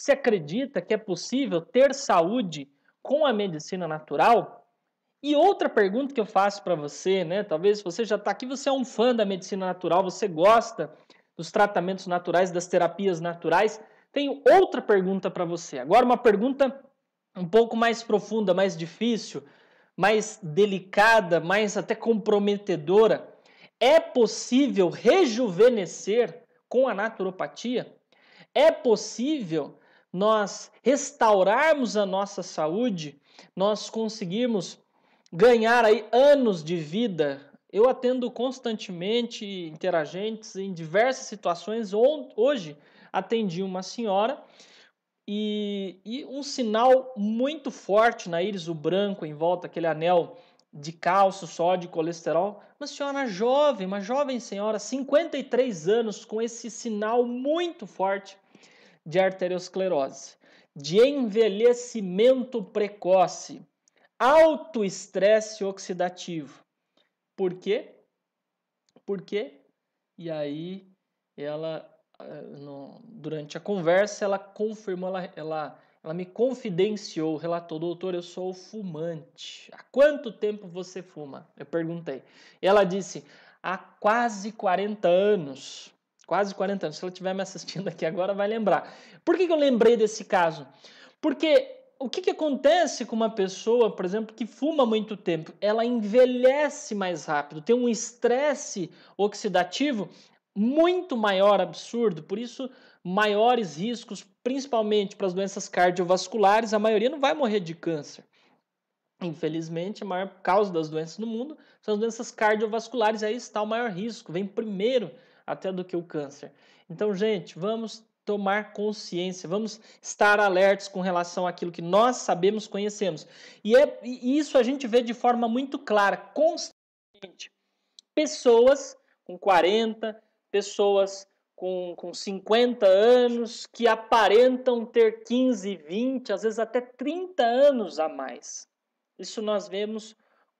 Você acredita que é possível ter saúde com a medicina natural? E outra pergunta que eu faço para você, né? Talvez você já está aqui, você é um fã da medicina natural, você gosta dos tratamentos naturais, das terapias naturais. Tenho outra pergunta para você. Agora, uma pergunta um pouco mais profunda, mais difícil, mais delicada, mais até comprometedora. É possível rejuvenescer com a naturopatia? É possível nós restaurarmos a nossa saúde, nós conseguirmos ganhar aí anos de vida. Eu atendo constantemente interagentes em diversas situações. Hoje atendi uma senhora e, e um sinal muito forte na íris, o branco em volta, aquele anel de cálcio, sódio, colesterol. Uma senhora jovem, uma jovem senhora, 53 anos, com esse sinal muito forte de arteriosclerose, de envelhecimento precoce, alto estresse oxidativo. Por quê? Por quê? E aí ela eh, no, durante a conversa ela confirmou, ela, ela, ela me confidenciou, relatou, doutor, eu sou fumante. Há quanto tempo você fuma? Eu perguntei. Ela disse, há quase 40 anos quase 40 anos. Se ela estiver me assistindo aqui agora, vai lembrar. Por que, que eu lembrei desse caso? Porque o que, que acontece com uma pessoa, por exemplo, que fuma muito tempo? Ela envelhece mais rápido, tem um estresse oxidativo muito maior, absurdo, por isso maiores riscos, principalmente para as doenças cardiovasculares. A maioria não vai morrer de câncer. Infelizmente, a maior causa das doenças no mundo são as doenças cardiovasculares, aí está o maior risco, vem primeiro até do que o câncer. Então, gente, vamos tomar consciência, vamos estar alertas com relação àquilo que nós sabemos, conhecemos. E, é, e isso a gente vê de forma muito clara, constantemente. Pessoas com 40, pessoas com, com 50 anos que aparentam ter 15, 20, às vezes até 30 anos a mais. Isso nós vemos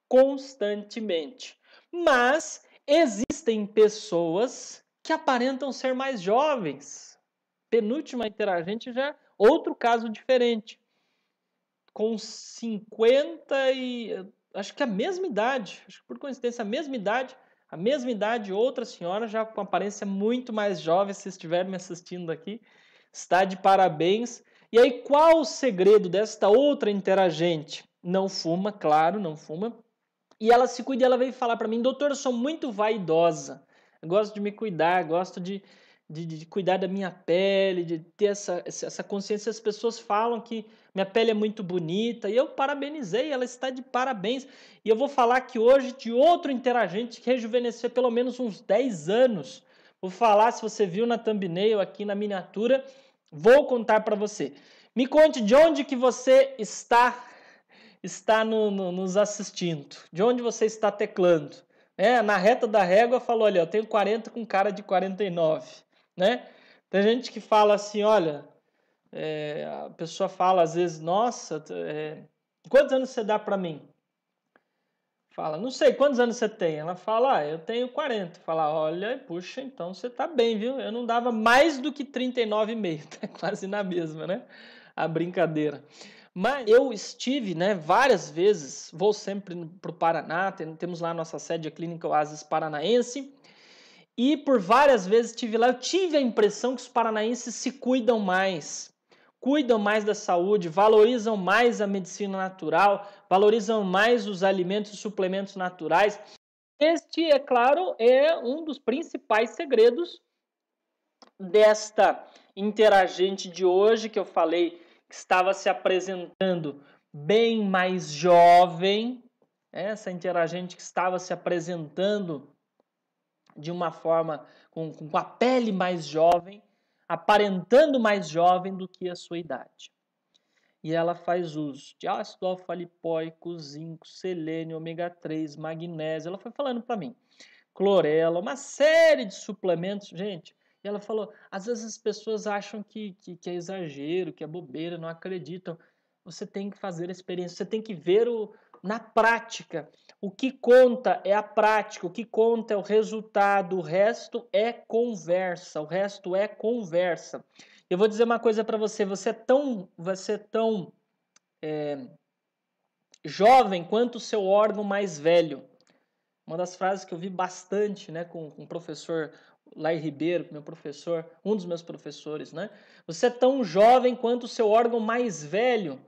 constantemente. Mas existe existem pessoas que aparentam ser mais jovens. Penúltima interagente já é outro caso diferente. Com 50 e. Acho que a mesma idade, acho que por coincidência, a mesma idade, a mesma idade, outra senhora já com aparência muito mais jovem, se estiver me assistindo aqui, está de parabéns. E aí, qual o segredo desta outra interagente? Não fuma, claro, não fuma. E ela se cuida e ela veio falar para mim: Doutor, eu sou muito vaidosa. Eu gosto de me cuidar, gosto de, de, de, cuidar da minha pele, de ter essa, essa consciência. As pessoas falam que minha pele é muito bonita. E eu parabenizei, ela está de parabéns. E eu vou falar aqui hoje de outro interagente que rejuvenesceu pelo menos uns 10 anos. Vou falar, se você viu na thumbnail aqui na miniatura, vou contar para você. Me conte de onde que você está está no, no, nos assistindo, de onde você está teclando. É, na reta da régua falou olha, eu tenho 40 com cara de 49, né? Tem gente que fala assim, olha, é, a pessoa fala às vezes, nossa, é, quantos anos você dá para mim? Fala, não sei, quantos anos você tem? Ela fala, ah, eu tenho 40. Fala, olha, puxa, então você tá bem, viu? Eu não dava mais do que 39,5, tá quase na mesma, né? A brincadeira. Mas eu estive, né, várias vezes, vou sempre para o Paraná, temos lá a nossa sede, a Clínica Oasis Paranaense, e por várias vezes estive lá, eu tive a impressão que os paranaenses se cuidam mais, cuidam mais da saúde, valorizam mais a medicina natural, valorizam mais os alimentos e suplementos naturais. Este, é claro, é um dos principais segredos desta interagente de hoje que eu falei estava se apresentando bem mais jovem, né? essa interagente gente que estava se apresentando de uma forma com, com a pele mais jovem, aparentando mais jovem do que a sua idade. E ela faz uso de ácido alfa-lipóico, zinco, selênio, ômega 3, magnésio. Ela foi falando para mim. Clorela, uma série de suplementos. Gente, e ela falou: às vezes as pessoas acham que, que, que é exagero, que é bobeira, não acreditam. Você tem que fazer a experiência, você tem que ver o, na prática. O que conta é a prática, o que conta é o resultado, o resto é conversa, o resto é conversa. Eu vou dizer uma coisa para você, você é tão, você é tão é, jovem quanto o seu órgão mais velho. Uma das frases que eu vi bastante né, com, com um professor Lai Ribeiro, meu professor, um dos meus professores, né? Você é tão jovem quanto o seu órgão mais velho.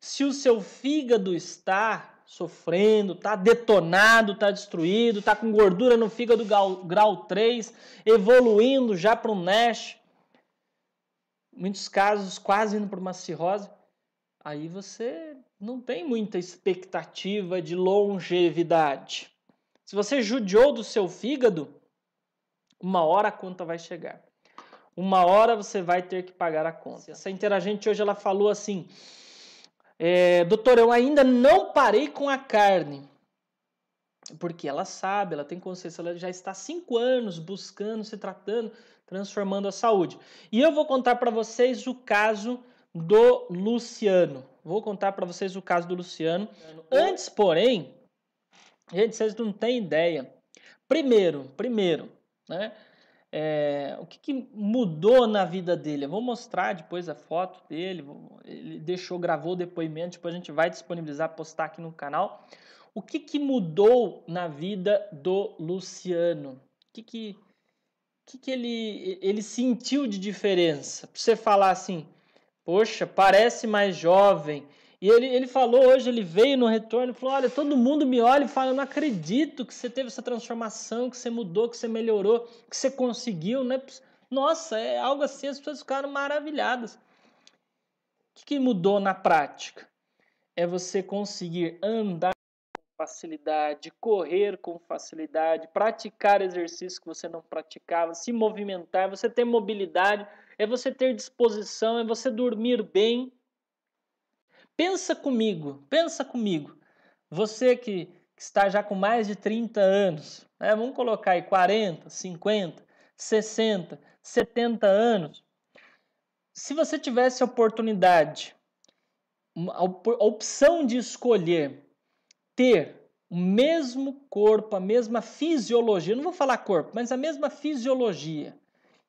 Se o seu fígado está sofrendo, está detonado, está destruído, está com gordura no fígado grau 3, evoluindo já para um NASH, muitos casos quase indo para uma cirrose, aí você não tem muita expectativa de longevidade. Se você judiou do seu fígado, uma hora a conta vai chegar. Uma hora você vai ter que pagar a conta. Essa interagente hoje ela falou assim: é, Doutor, eu ainda não parei com a carne. Porque ela sabe, ela tem consciência, ela já está cinco anos buscando, se tratando, transformando a saúde. E eu vou contar para vocês o caso do Luciano. Vou contar para vocês o caso do Luciano. Antes, porém, gente, vocês não têm ideia. Primeiro, primeiro, né? É, o que, que, mudou na vida dele? Eu vou mostrar depois a foto dele. Ele deixou, gravou o depoimento. Depois a gente vai disponibilizar, postar aqui no canal. O que, que mudou na vida do Luciano? O que, que, que, que ele, ele sentiu de diferença? Para você falar assim, poxa, parece mais jovem, e ele, ele falou hoje, ele veio no retorno e falou: Olha, todo mundo me olha e fala: Eu não acredito que você teve essa transformação, que você mudou, que você melhorou, que você conseguiu, né? Nossa, é algo assim, as pessoas ficaram maravilhadas. O que, que mudou na prática? É você conseguir andar com facilidade, correr com facilidade, praticar exercícios que você não praticava, se movimentar, é você ter mobilidade, é você ter disposição, é você dormir bem Pensa comigo, pensa comigo. Você que, que está já com mais de 30 anos, né? vamos colocar aí 40, 50, 60, 70 anos. Se você tivesse a oportunidade, a opção de escolher ter o mesmo corpo, a mesma fisiologia, não vou falar corpo, mas a mesma fisiologia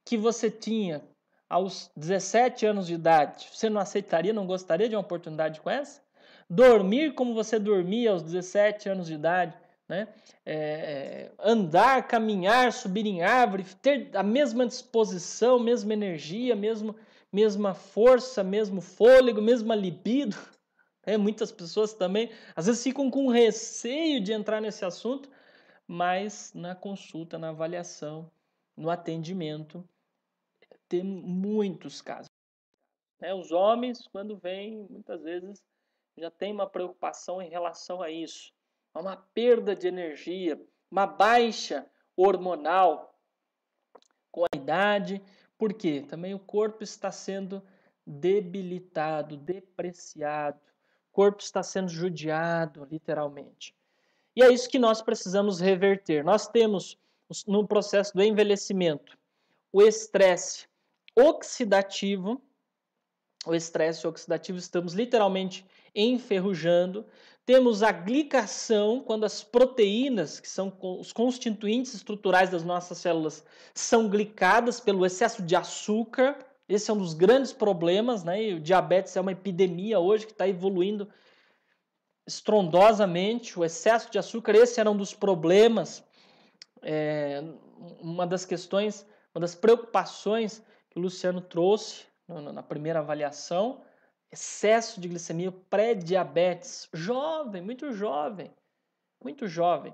que você tinha aos 17 anos de idade, você não aceitaria, não gostaria de uma oportunidade com essa? Dormir como você dormia aos 17 anos de idade, né? É, é, andar, caminhar, subir em árvore, ter a mesma disposição, mesma energia, mesmo, mesma força, mesmo fôlego, mesma libido. É, muitas pessoas também, às vezes, ficam com receio de entrar nesse assunto, mas na consulta, na avaliação, no atendimento, ter muitos casos. Né? Os homens, quando vêm, muitas vezes já tem uma preocupação em relação a isso. Há uma perda de energia, uma baixa hormonal com a idade, porque também o corpo está sendo debilitado, depreciado, o corpo está sendo judiado, literalmente. E é isso que nós precisamos reverter. Nós temos no processo do envelhecimento o estresse, oxidativo, o estresse oxidativo, estamos literalmente enferrujando. Temos a glicação, quando as proteínas, que são os constituintes estruturais das nossas células, são glicadas pelo excesso de açúcar. Esse é um dos grandes problemas, né? E o diabetes é uma epidemia hoje que está evoluindo estrondosamente. O excesso de açúcar, esse era um dos problemas, é, uma das questões, uma das preocupações que o Luciano trouxe na primeira avaliação, excesso de glicemia, pré-diabetes, jovem, muito jovem, muito jovem.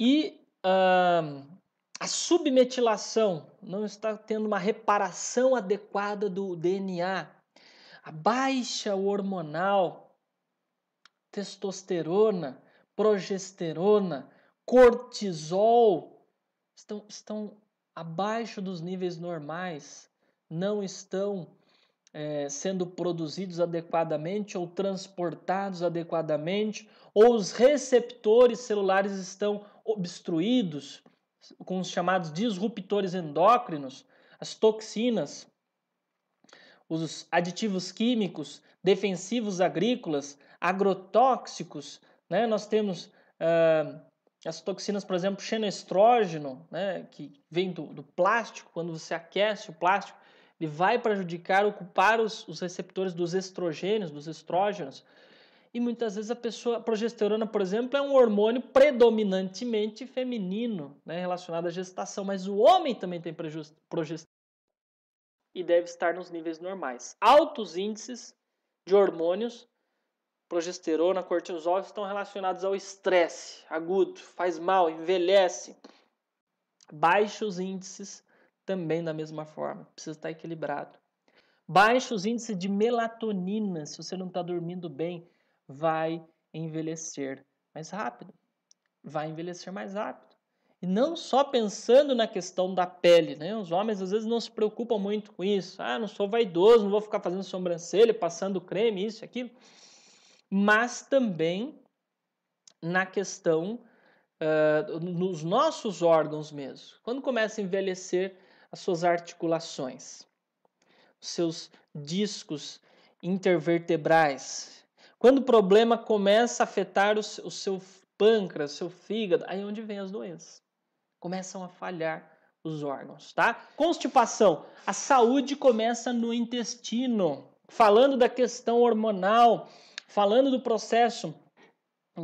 E a submetilação não está tendo uma reparação adequada do DNA, a baixa hormonal, testosterona, progesterona, cortisol estão, estão abaixo dos níveis normais não estão é, sendo produzidos adequadamente ou transportados adequadamente, ou os receptores celulares estão obstruídos com os chamados disruptores endócrinos, as toxinas, os aditivos químicos, defensivos agrícolas, agrotóxicos, né? nós temos. Ah, as toxinas, por exemplo, xenoestrógeno, né, que vem do, do plástico, quando você aquece o plástico, ele vai prejudicar, ocupar os, os receptores dos estrogênios, dos estrógenos. E muitas vezes a pessoa, a progesterona, por exemplo, é um hormônio predominantemente feminino, né, relacionado à gestação, mas o homem também tem progesterona e deve estar nos níveis normais. Altos índices de hormônios progesterona, cortisol estão relacionados ao estresse agudo, faz mal, envelhece. Baixos índices também da mesma forma, precisa estar equilibrado. Baixos índices de melatonina, se você não está dormindo bem, vai envelhecer mais rápido. Vai envelhecer mais rápido. E não só pensando na questão da pele, né? Os homens às vezes não se preocupam muito com isso. Ah, não sou vaidoso, não vou ficar fazendo sobrancelha, passando creme, isso, aquilo mas também na questão uh, nos nossos órgãos mesmo. Quando começa a envelhecer as suas articulações, os seus discos intervertebrais, quando o problema começa a afetar o, o seu pâncreas, seu fígado, aí é onde vem as doenças. Começam a falhar os órgãos, tá? Constipação. A saúde começa no intestino. Falando da questão hormonal, Falando do processo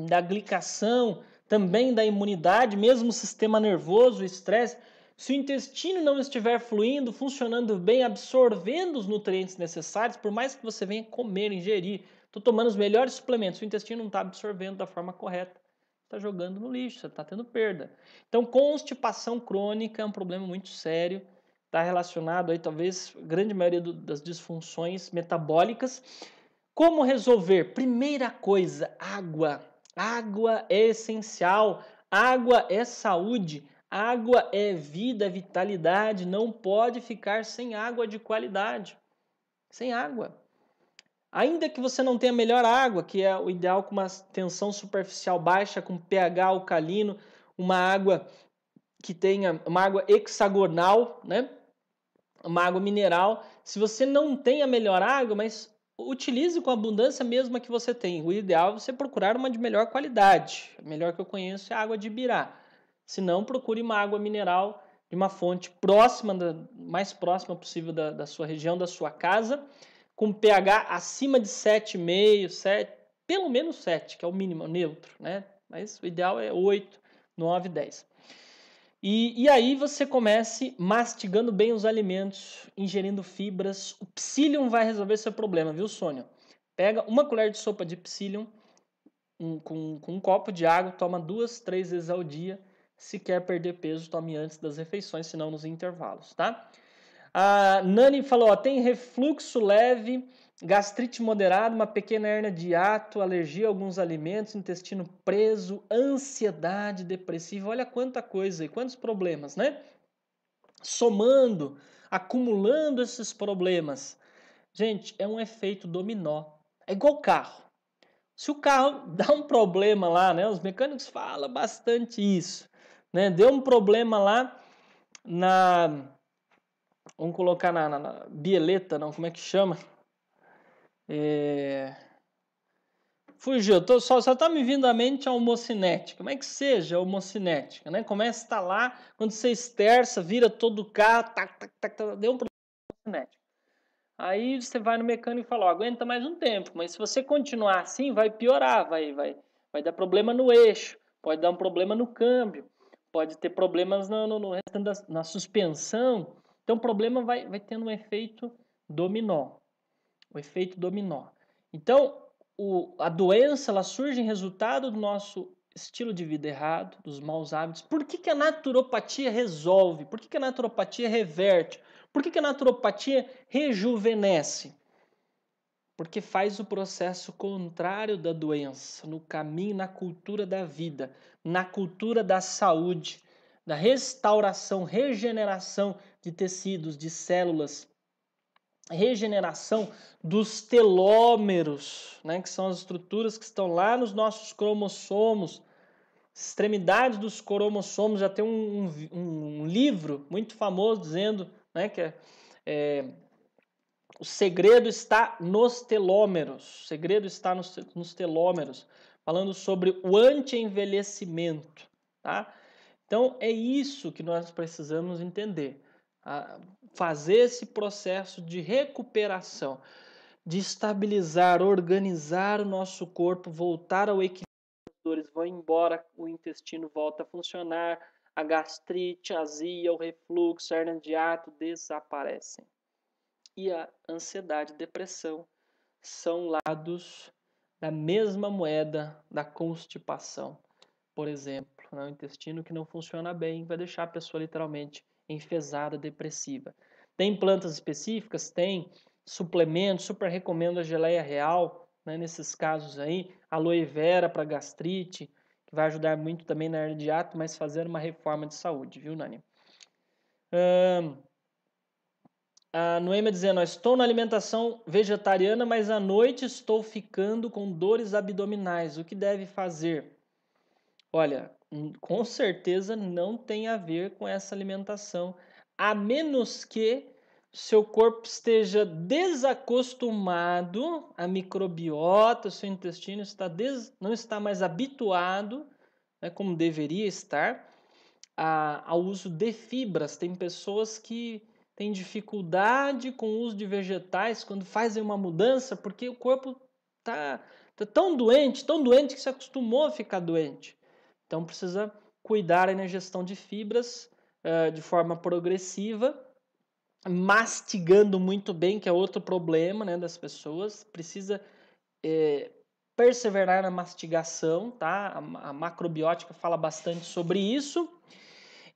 da glicação, também da imunidade, mesmo o sistema nervoso, o estresse, se o intestino não estiver fluindo, funcionando bem, absorvendo os nutrientes necessários, por mais que você venha comer, ingerir, estou tomando os melhores suplementos, se o intestino não está absorvendo da forma correta, está jogando no lixo, você está tendo perda. Então, constipação crônica é um problema muito sério, está relacionado aí talvez grande maioria do, das disfunções metabólicas como resolver? Primeira coisa, água. Água é essencial, água é saúde, água é vida, vitalidade. Não pode ficar sem água de qualidade. Sem água. Ainda que você não tenha a melhor água, que é o ideal com uma tensão superficial baixa, com pH alcalino, uma água que tenha uma água hexagonal, né? Uma água mineral. Se você não tem a melhor água, mas utilize com abundância mesmo a que você tem. O ideal é você procurar uma de melhor qualidade. A melhor que eu conheço é a água de Ibirá. Se não, procure uma água mineral de uma fonte próxima, da, mais próxima possível da, da sua região, da sua casa, com pH acima de 7,5, 7, pelo menos 7, que é o mínimo, neutro, né? Mas o ideal é 8, 9, 10. E, e aí você comece mastigando bem os alimentos, ingerindo fibras. O psyllium vai resolver seu problema, viu, Sônia? Pega uma colher de sopa de psyllium um, com, com um copo de água, toma duas, três vezes ao dia. Se quer perder peso, tome antes das refeições, senão nos intervalos, tá? A Nani falou: ó, tem refluxo leve, gastrite moderada, uma pequena hernia de hiato alergia a alguns alimentos, intestino preso, ansiedade depressiva. Olha quanta coisa e quantos problemas, né? Somando, acumulando esses problemas. Gente, é um efeito dominó. É igual carro. Se o carro dá um problema lá, né? Os mecânicos falam bastante isso, né? Deu um problema lá na Vamos colocar na, na, na bieleta, não, como é que chama? É... Fugiu, tô, só, só tá me vindo à mente a homocinética. Como é que seja a homocinética, né? Começa a tá lá, quando você esterça, vira todo o carro, tac, tac, tac, tac, deu um problema Aí você vai no mecânico e fala, ó, aguenta mais um tempo, mas se você continuar assim, vai piorar, vai, vai, vai dar problema no eixo, pode dar um problema no câmbio, pode ter problemas no, no, no na suspensão, então o problema vai, vai tendo um efeito dominó. O efeito dominó. Então o, a doença ela surge em resultado do nosso estilo de vida errado, dos maus hábitos. Por que, que a naturopatia resolve? Por que, que a naturopatia reverte? Por que, que a naturopatia rejuvenesce? Porque faz o processo contrário da doença, no caminho, na cultura da vida, na cultura da saúde, da restauração, regeneração, de tecidos, de células, regeneração dos telômeros, né, que são as estruturas que estão lá nos nossos cromossomos, extremidades dos cromossomos. Já tem um, um, um livro muito famoso dizendo né, que é, é, o segredo está nos telômeros. O segredo está nos, nos telômeros, falando sobre o anti-envelhecimento. Tá? Então é isso que nós precisamos entender fazer esse processo de recuperação, de estabilizar, organizar o nosso corpo, voltar ao equilíbrio, Os dores vão embora, o intestino volta a funcionar, a gastrite, a azia, o refluxo, a hernia de ato desaparecem. E a ansiedade, depressão são lados da mesma moeda da constipação. Por exemplo, né, o intestino que não funciona bem vai deixar a pessoa literalmente enfesada depressiva. Tem plantas específicas? Tem suplementos, super recomendo a geleia real, né, nesses casos aí, aloe vera para gastrite, que vai ajudar muito também na área de ato, mas fazer uma reforma de saúde, viu, Nani? a Noema dizendo, estou na alimentação vegetariana, mas à noite estou ficando com dores abdominais, o que deve fazer? Olha, hum, com certeza não tem a ver com essa alimentação, a menos que seu corpo esteja desacostumado à microbiota, seu intestino está des... não está mais habituado, né, como deveria estar, a... ao uso de fibras. Tem pessoas que têm dificuldade com o uso de vegetais quando fazem uma mudança, porque o corpo está tá tão doente, tão doente que se acostumou a ficar doente. Então precisa cuidar na gestão de fibras uh, de forma progressiva, mastigando muito bem, que é outro problema né, das pessoas. Precisa eh, perseverar na mastigação, tá? A, a macrobiótica fala bastante sobre isso.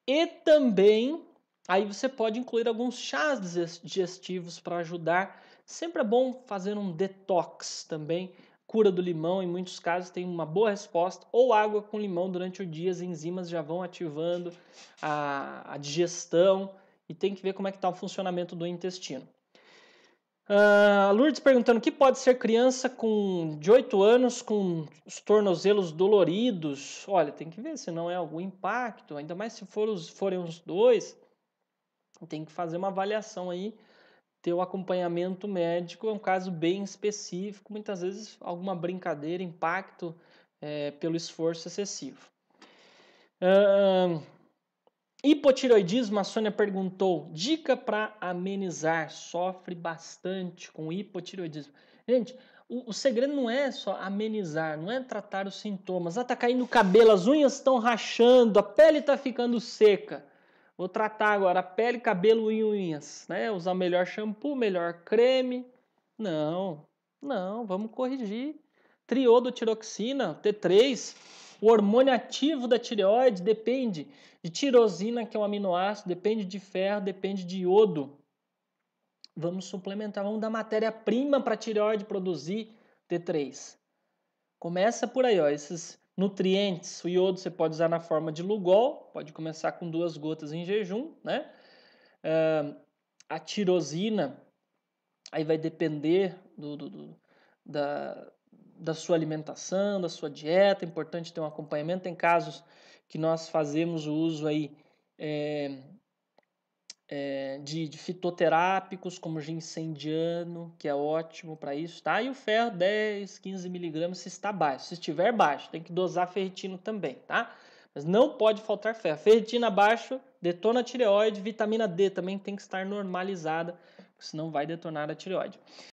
E também aí você pode incluir alguns chás digestivos para ajudar. Sempre é bom fazer um detox também cura do limão, em muitos casos, tem uma boa resposta. Ou água com limão durante o dia, as enzimas já vão ativando a, a digestão e tem que ver como é que está o funcionamento do intestino. Uh, Lourdes perguntando: que pode ser criança com de 8 anos com os tornozelos doloridos? Olha, tem que ver se não é algum impacto, ainda mais se for os, forem os dois, tem que fazer uma avaliação aí ter o acompanhamento médico, é um caso bem específico, muitas vezes alguma brincadeira, impacto é, pelo esforço excessivo. Uh, hipotiroidismo, a Sônia perguntou, dica para amenizar, sofre bastante com hipotiroidismo. Gente, o, o, segredo não é só amenizar, não é tratar os sintomas. Ah, tá caindo o cabelo, as unhas estão rachando, a pele está ficando seca. Vou tratar agora pele, cabelo e unhas, né? Usar melhor shampoo, melhor creme. Não, não, vamos corrigir. Triodotiroxina, T3, o hormônio ativo da tireoide depende de tirosina, que é um aminoácido, depende de ferro, depende de iodo. Vamos suplementar, vamos dar matéria-prima para a tireoide produzir T3. Começa por aí, ó, esses Nutrientes, o iodo você pode usar na forma de Lugol, pode começar com duas gotas em jejum, né? Uh, a tirosina, aí vai depender do, do, do, da, da sua alimentação, da sua dieta, é importante ter um acompanhamento. Tem casos que nós fazemos o uso aí é, é, de, de, fitoterápicos, como ginseng indiano, que é ótimo para isso, tá? E o ferro 10, 15 miligramas se está baixo. Se estiver baixo, tem que dosar ferritino também, tá? Mas não pode faltar ferro. Ferritina baixo, detona a tireoide, vitamina D também tem que estar normalizada, senão vai detonar a tireoide.